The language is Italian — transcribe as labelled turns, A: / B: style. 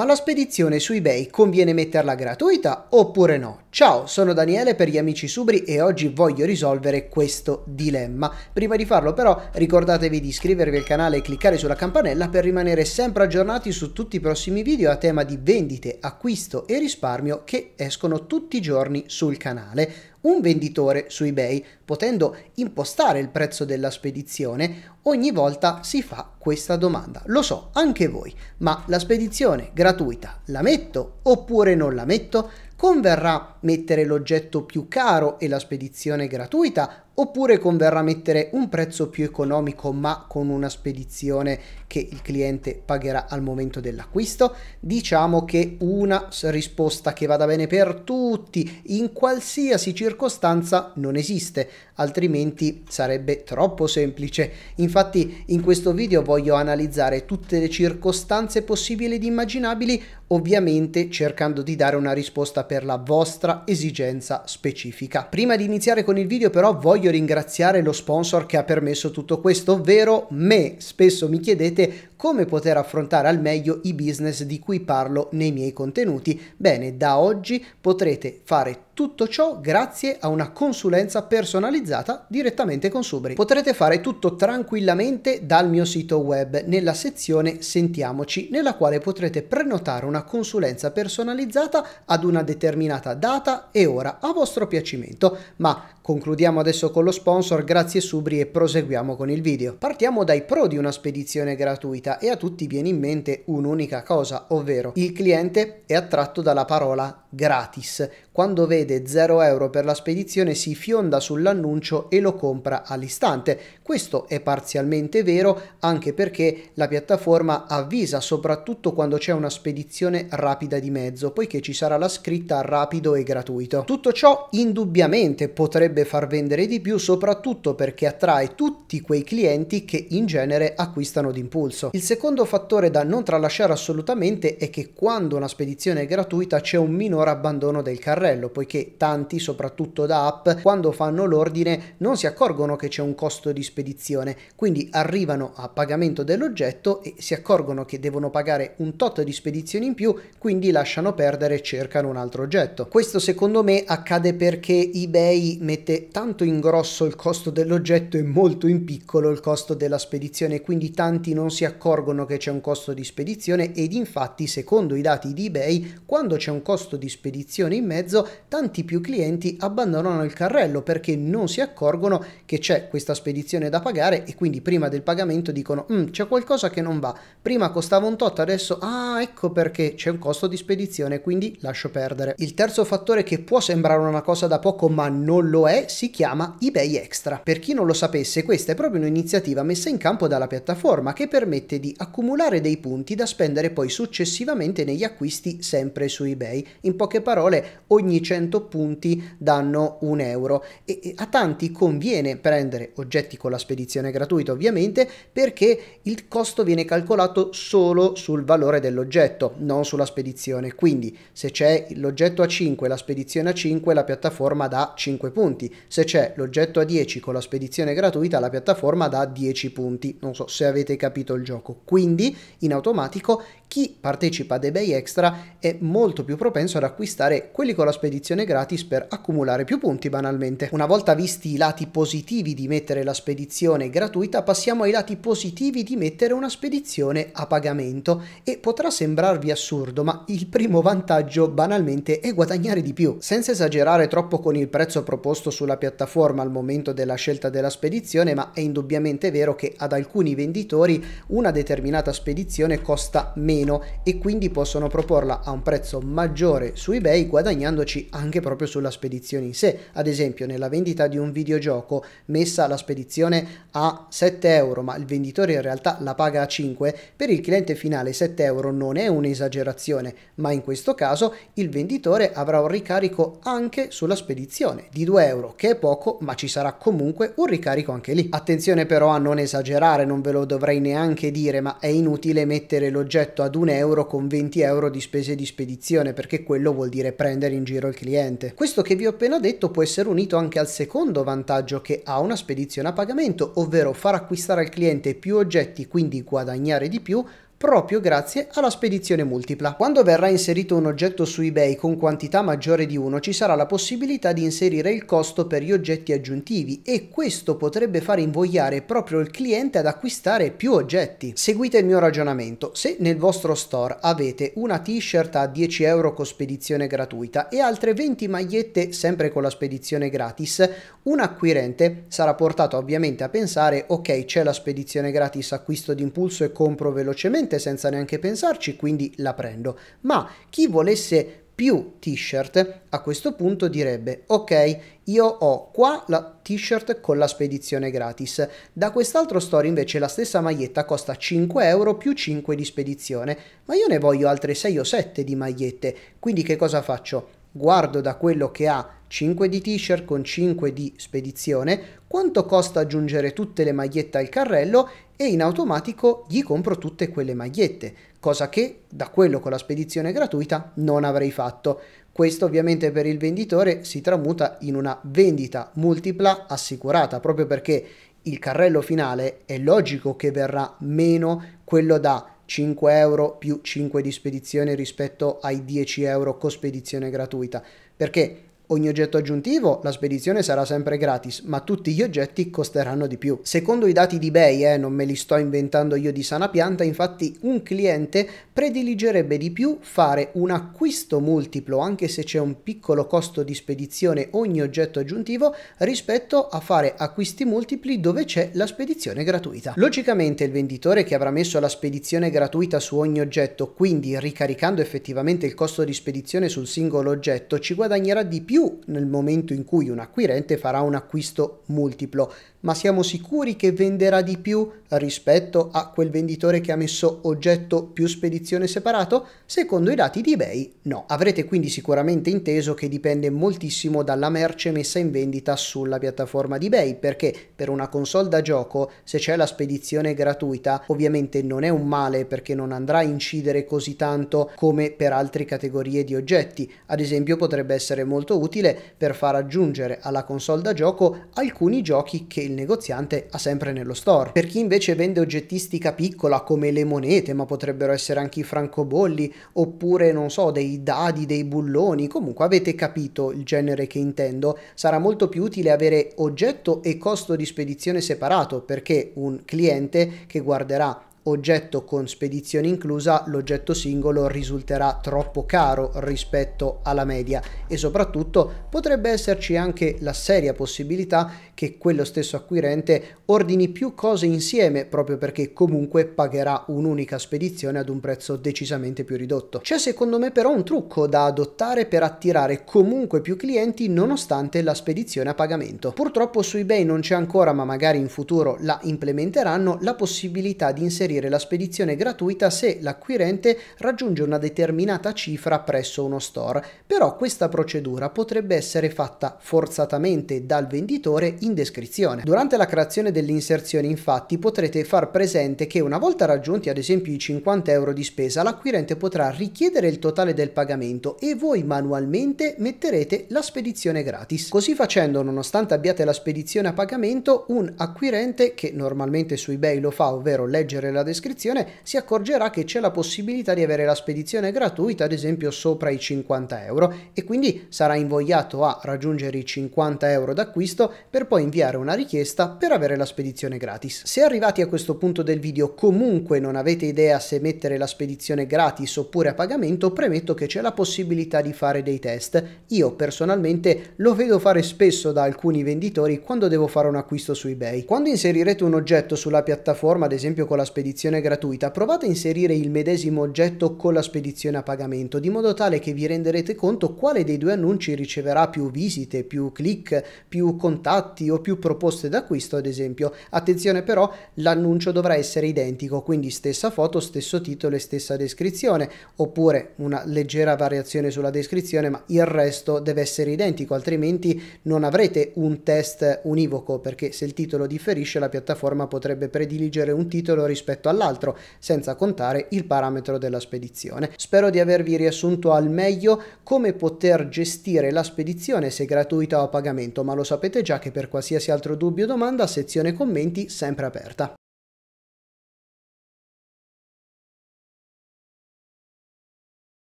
A: Ma la spedizione su eBay conviene metterla gratuita oppure no? Ciao, sono Daniele per gli amici Subri e oggi voglio risolvere questo dilemma. Prima di farlo però ricordatevi di iscrivervi al canale e cliccare sulla campanella per rimanere sempre aggiornati su tutti i prossimi video a tema di vendite, acquisto e risparmio che escono tutti i giorni sul canale un venditore su eBay, potendo impostare il prezzo della spedizione, ogni volta si fa questa domanda. Lo so, anche voi, ma la spedizione gratuita la metto oppure non la metto? converrà mettere l'oggetto più caro e la spedizione gratuita oppure converrà mettere un prezzo più economico ma con una spedizione che il cliente pagherà al momento dell'acquisto? Diciamo che una risposta che vada bene per tutti in qualsiasi circostanza non esiste, altrimenti sarebbe troppo semplice. Infatti in questo video voglio analizzare tutte le circostanze possibili ed immaginabili ovviamente cercando di dare una risposta per la vostra esigenza specifica. Prima di iniziare con il video però voglio ringraziare lo sponsor che ha permesso tutto questo, ovvero me. Spesso mi chiedete come poter affrontare al meglio i business di cui parlo nei miei contenuti. Bene, da oggi potrete fare tutto ciò grazie a una consulenza personalizzata direttamente con Subri. Potrete fare tutto tranquillamente dal mio sito web nella sezione Sentiamoci, nella quale potrete prenotare una consulenza personalizzata ad una determinata data e ora a vostro piacimento. Ma concludiamo adesso con lo sponsor, grazie Subri e proseguiamo con il video. Partiamo dai pro di una spedizione gratuita vita e a tutti viene in mente un'unica cosa, ovvero il cliente è attratto dalla parola gratis, quando vede 0 euro per la spedizione si fionda sull'annuncio e lo compra all'istante. Questo è parzialmente vero anche perché la piattaforma avvisa soprattutto quando c'è una spedizione rapida di mezzo, poiché ci sarà la scritta rapido e gratuito. Tutto ciò indubbiamente potrebbe far vendere di più soprattutto perché attrae tutti quei clienti che in genere acquistano d'impulso. Il secondo fattore da non tralasciare assolutamente è che quando una spedizione è gratuita c'è un minor abbandono del carrello carrello, poiché tanti, soprattutto da app, quando fanno l'ordine non si accorgono che c'è un costo di spedizione, quindi arrivano a pagamento dell'oggetto e si accorgono che devono pagare un tot di spedizioni in più, quindi lasciano perdere e cercano un altro oggetto. Questo secondo me accade perché eBay mette tanto in grosso il costo dell'oggetto e molto in piccolo il costo della spedizione, quindi tanti non si accorgono che c'è un costo di spedizione ed infatti secondo i dati di eBay quando c'è un costo di spedizione in mezzo mezzo, tanti più clienti abbandonano il carrello perché non si accorgono che c'è questa spedizione da pagare e quindi prima del pagamento dicono mm, c'è qualcosa che non va, prima costava un tot, adesso ah ecco perché c'è un costo di spedizione, quindi lascio perdere. Il terzo fattore che può sembrare una cosa da poco ma non lo è si chiama eBay Extra. Per chi non lo sapesse questa è proprio un'iniziativa messa in campo dalla piattaforma che permette di accumulare dei punti da spendere poi successivamente negli acquisti sempre su eBay. In poche parole, o ogni 100 punti danno un euro e a tanti conviene prendere oggetti con la spedizione gratuita ovviamente perché il costo viene calcolato solo sul valore dell'oggetto, non sulla spedizione. Quindi se c'è l'oggetto a 5 la spedizione a 5 la piattaforma dà 5 punti, se c'è l'oggetto a 10 con la spedizione gratuita la piattaforma dà 10 punti. Non so se avete capito il gioco. Quindi in automatico chi partecipa ad eBay Extra è molto più propenso ad acquistare quelli con la spedizione gratis per accumulare più punti banalmente. Una volta visti i lati positivi di mettere la spedizione gratuita, passiamo ai lati positivi di mettere una spedizione a pagamento e potrà sembrarvi assurdo, ma il primo vantaggio banalmente è guadagnare di più. Senza esagerare troppo con il prezzo proposto sulla piattaforma al momento della scelta della spedizione, ma è indubbiamente vero che ad alcuni venditori una determinata spedizione costa meno meno e quindi possono proporla a un prezzo maggiore su eBay guadagnandoci anche proprio sulla spedizione in sé. Ad esempio nella vendita di un videogioco messa la spedizione a 7 euro ma il venditore in realtà la paga a 5, per il cliente finale 7 euro non è un'esagerazione, ma in questo caso il venditore avrà un ricarico anche sulla spedizione di 2 euro, che è poco ma ci sarà comunque un ricarico anche lì. Attenzione però a non esagerare, non ve lo dovrei neanche dire, ma è inutile mettere l'oggetto a ad un euro con 20 euro di spese di spedizione, perché quello vuol dire prendere in giro il cliente. Questo che vi ho appena detto può essere unito anche al secondo vantaggio che ha una spedizione a pagamento, ovvero far acquistare al cliente più oggetti, quindi guadagnare di più, proprio grazie alla spedizione multipla. Quando verrà inserito un oggetto su eBay con quantità maggiore di 1 ci sarà la possibilità di inserire il costo per gli oggetti aggiuntivi e questo potrebbe far invogliare proprio il cliente ad acquistare più oggetti. Seguite il mio ragionamento, se nel vostro store avete una t-shirt a 10 euro con spedizione gratuita e altre 20 magliette sempre con la spedizione gratis, un acquirente sarà portato ovviamente a pensare ok c'è la spedizione gratis acquisto d'impulso e compro velocemente presente senza neanche pensarci, quindi la prendo. Ma chi volesse più t-shirt a questo punto direbbe ok io ho qua la t-shirt con la spedizione gratis da quest'altro store invece la stessa maglietta costa 5 euro più 5 di spedizione ma io ne voglio altre 6 o 7 di magliette quindi che cosa faccio guardo da quello che ha 5 di t-shirt con 5 di spedizione, quanto costa aggiungere tutte le magliette al carrello e in automatico gli compro tutte quelle magliette, cosa che da quello con la spedizione gratuita non avrei fatto. Questo ovviamente per il venditore si tramuta in una vendita multipla assicurata, proprio perché il carrello finale è logico che verrà meno quello da 5 euro più 5 di spedizione rispetto ai 10 euro cospedizione gratuita. Perché ogni oggetto aggiuntivo la spedizione sarà sempre gratis, ma tutti gli oggetti costeranno di più. Secondo i dati di eBay, eh, non me li sto inventando io di sana pianta, infatti un cliente prediligerebbe di più fare un acquisto multiplo, anche se c'è un piccolo costo di spedizione ogni oggetto aggiuntivo, rispetto a fare acquisti multipli dove c'è la spedizione gratuita. Logicamente il venditore che avrà messo la spedizione gratuita su ogni oggetto, quindi ricaricando effettivamente il costo di spedizione sul singolo oggetto, ci guadagnerà di più più nel momento in cui un acquirente farà un acquisto multiplo, ma siamo sicuri che venderà di più rispetto a quel venditore che ha messo oggetto più spedizione separato? Secondo i dati di eBay no. Avrete quindi sicuramente inteso che dipende moltissimo dalla merce messa in vendita sulla piattaforma di eBay, perché per una console da gioco, se c'è la spedizione gratuita, ovviamente non è un male perché non andrà a incidere così tanto come per altre categorie di oggetti. Ad esempio potrebbe essere molto utile utile per far aggiungere alla console da gioco alcuni giochi che il negoziante ha sempre nello store. Per chi invece vende oggettistica piccola come le monete, ma potrebbero essere anche i francobolli, oppure non so, dei dadi, dei bulloni, comunque avete capito il genere che intendo, sarà molto più utile avere oggetto e costo di spedizione separato perché un cliente che guarderà oggetto con spedizione inclusa, l'oggetto singolo risulterà troppo caro rispetto alla media e soprattutto potrebbe esserci anche la seria possibilità che quello stesso acquirente ordini più cose insieme proprio perché comunque pagherà un'unica spedizione ad un prezzo decisamente più ridotto. C'è secondo me però un trucco da adottare per attirare comunque più clienti nonostante la spedizione a pagamento. Purtroppo su eBay non c'è ancora ma magari in futuro la implementeranno la possibilità di inserire inserire la spedizione gratuita se l'acquirente raggiunge una determinata cifra presso uno store, però questa procedura potrebbe essere fatta forzatamente dal venditore in descrizione. Durante la creazione dell'inserzione infatti potrete far presente che una volta raggiunti ad esempio i 50 euro di spesa l'acquirente potrà richiedere il totale del pagamento e voi manualmente metterete la spedizione gratis. Così facendo nonostante abbiate la spedizione a pagamento un acquirente che normalmente su ebay lo fa ovvero leggere la nella descrizione, si accorgerà che c'è la possibilità di avere la spedizione gratuita, ad esempio sopra i 50 euro, e quindi sarà invogliato a raggiungere i 50 euro d'acquisto per poi inviare una richiesta per avere la spedizione gratis. Se arrivati a questo punto del video comunque non avete idea se mettere la spedizione gratis oppure a pagamento, premetto che c'è la possibilità di fare dei test. Io personalmente lo vedo fare spesso da alcuni venditori quando devo fare un acquisto su eBay. Quando inserirete un oggetto sulla piattaforma, ad esempio con la spedizione spedizione gratuita, provate a inserire il medesimo oggetto con la spedizione a pagamento, di modo tale che vi renderete conto quale dei due annunci riceverà più visite, più click, più contatti o più proposte d'acquisto, ad esempio. Attenzione però, l'annuncio dovrà essere identico, quindi stessa foto, stesso titolo e stessa descrizione, oppure una leggera variazione sulla descrizione, ma il resto deve essere identico, altrimenti non avrete un test univoco, perché se il titolo differisce la piattaforma potrebbe prediligere un titolo rispetto rispetto all'altro, senza contare il parametro della spedizione. Spero di avervi riassunto al meglio come poter gestire la spedizione se gratuita o a pagamento, ma lo sapete già che per qualsiasi altro dubbio o domanda sezione commenti sempre aperta.